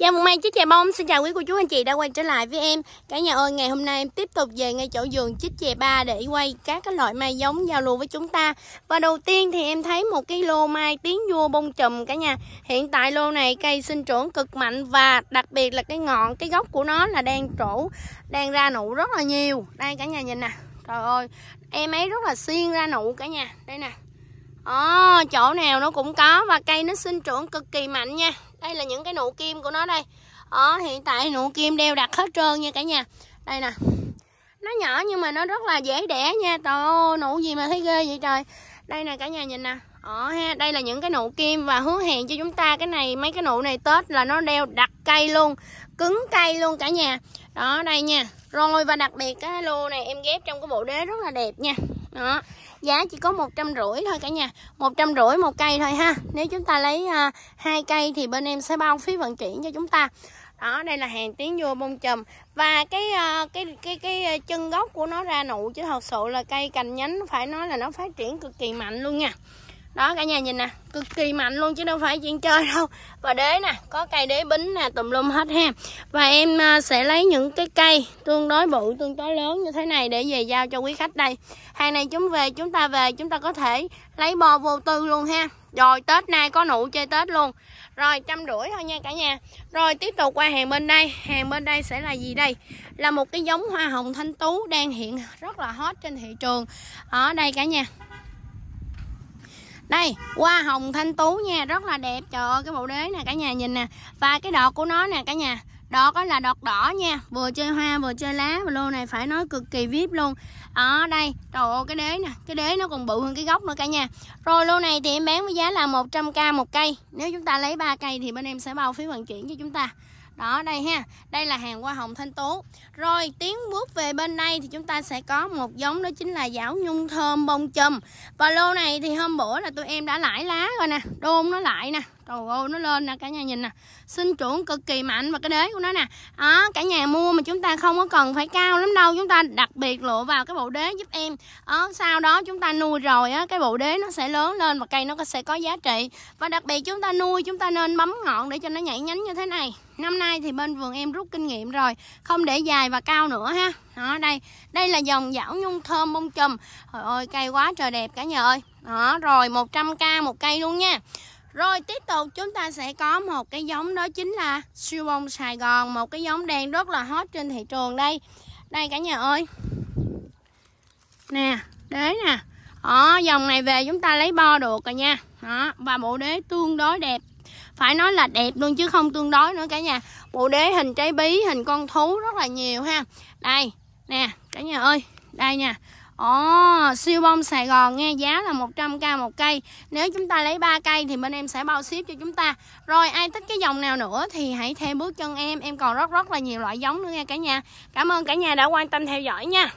Dạ một mang chiếc chè bông xin chào quý cô chú anh chị đã quay trở lại với em Cả nhà ơi ngày hôm nay em tiếp tục về ngay chỗ vườn chích chè ba để quay các cái loại mai giống giao lưu với chúng ta Và đầu tiên thì em thấy một cái lô mai tiếng vua bông chùm cả nhà Hiện tại lô này cây sinh trưởng cực mạnh và đặc biệt là cái ngọn cái gốc của nó là đang trổ đang ra nụ rất là nhiều Đây cả nhà nhìn nè Trời ơi em ấy rất là xiên ra nụ cả nhà Đây nè Đó chỗ nào nó cũng có và cây nó sinh trưởng cực kỳ mạnh nha đây là những cái nụ kim của nó đây ở hiện tại nụ kim đeo đặt hết trơn nha cả nhà đây nè nó nhỏ nhưng mà nó rất là dễ đẻ nha trời ơi nụ gì mà thấy ghê vậy trời đây nè cả nhà nhìn nè ở ha, đây là những cái nụ kim và hứa hẹn cho chúng ta cái này mấy cái nụ này Tết là nó đeo đặt cây luôn, cứng cây luôn cả nhà. Đó đây nha. Rồi và đặc biệt cái lô này em ghép trong cái bộ đế rất là đẹp nha đó giá chỉ có một trăm rưỡi thôi cả nhà một trăm rưỡi một cây thôi ha nếu chúng ta lấy à, hai cây thì bên em sẽ bao phí vận chuyển cho chúng ta đó đây là hàng tiếng vua bông chùm và cái à, cái cái cái à, chân gốc của nó ra nụ chứ thật sự là cây cành nhánh phải nói là nó phát triển cực kỳ mạnh luôn nha đó cả nhà nhìn nè cực kỳ mạnh luôn chứ đâu phải chuyện chơi đâu và đế nè có cây đế bính nè tùm lum hết ha và em à, sẽ lấy những cái cây tương đối bự tương đối lớn như thế này để về giao cho quý khách đây hàng này chúng về chúng ta về chúng ta có thể lấy bo vô tư luôn ha rồi tết nay có nụ chơi tết luôn rồi trăm rưỡi thôi nha cả nhà rồi tiếp tục qua hàng bên đây hàng bên đây sẽ là gì đây là một cái giống hoa hồng thanh tú đang hiện rất là hot trên thị trường ở đây cả nhà đây hoa hồng thanh tú nha rất là đẹp trời ơi cái bộ đế nè cả nhà nhìn nè và cái đọt của nó nè cả nhà đọt có là đọt đỏ nha vừa chơi hoa vừa chơi lá và lô này phải nói cực kỳ vip luôn ở đây trời ơi cái đế nè cái đế nó còn bự hơn cái gốc nữa cả nhà rồi lô này thì em bán với giá là 100k một cây nếu chúng ta lấy ba cây thì bên em sẽ bao phí vận chuyển cho chúng ta đó đây ha đây là hàng hoa hồng thanh tú rồi tiến bước về bên đây thì chúng ta sẽ có một giống đó chính là giảo nhung thơm bông chùm và lô này thì hôm bữa là tụi em đã lãi lá rồi nè đôn nó lại nè trời ơi nó lên nè cả nhà nhìn nè sinh trưởng cực kỳ mạnh và cái đế của nó nè à, cả nhà mua mà chúng ta không có cần phải cao lắm đâu chúng ta đặc biệt lựa vào cái bộ đế giúp em à, sau đó chúng ta nuôi rồi á cái bộ đế nó sẽ lớn lên và cây nó sẽ có giá trị và đặc biệt chúng ta nuôi chúng ta nên bấm ngọn để cho nó nhảy nhánh như thế này năm nay thì bên vườn em rút kinh nghiệm rồi không để dài và cao nữa ha đó đây đây là dòng dảo nhung thơm bông chùm trời ơi cây quá trời đẹp cả nhà ơi đó rồi 100k một cây luôn nha rồi tiếp tục chúng ta sẽ có một cái giống đó chính là siêu bông Sài Gòn Một cái giống đen rất là hot trên thị trường đây Đây cả nhà ơi Nè đế nè Đó dòng này về chúng ta lấy bo được rồi nha Đó và bộ đế tương đối đẹp phải nói là đẹp luôn chứ không tương đối nữa cả nhà bộ đế hình trái bí hình con thú rất là nhiều ha đây nè cả nhà ơi đây nha Ồ, siêu bông Sài Gòn nghe giá là 100k một cây Nếu chúng ta lấy 3 cây thì bên em sẽ bao ship cho chúng ta Rồi ai thích cái dòng nào nữa thì hãy theo bước chân em Em còn rất rất là nhiều loại giống nữa nha cả nhà Cảm ơn cả nhà đã quan tâm theo dõi nha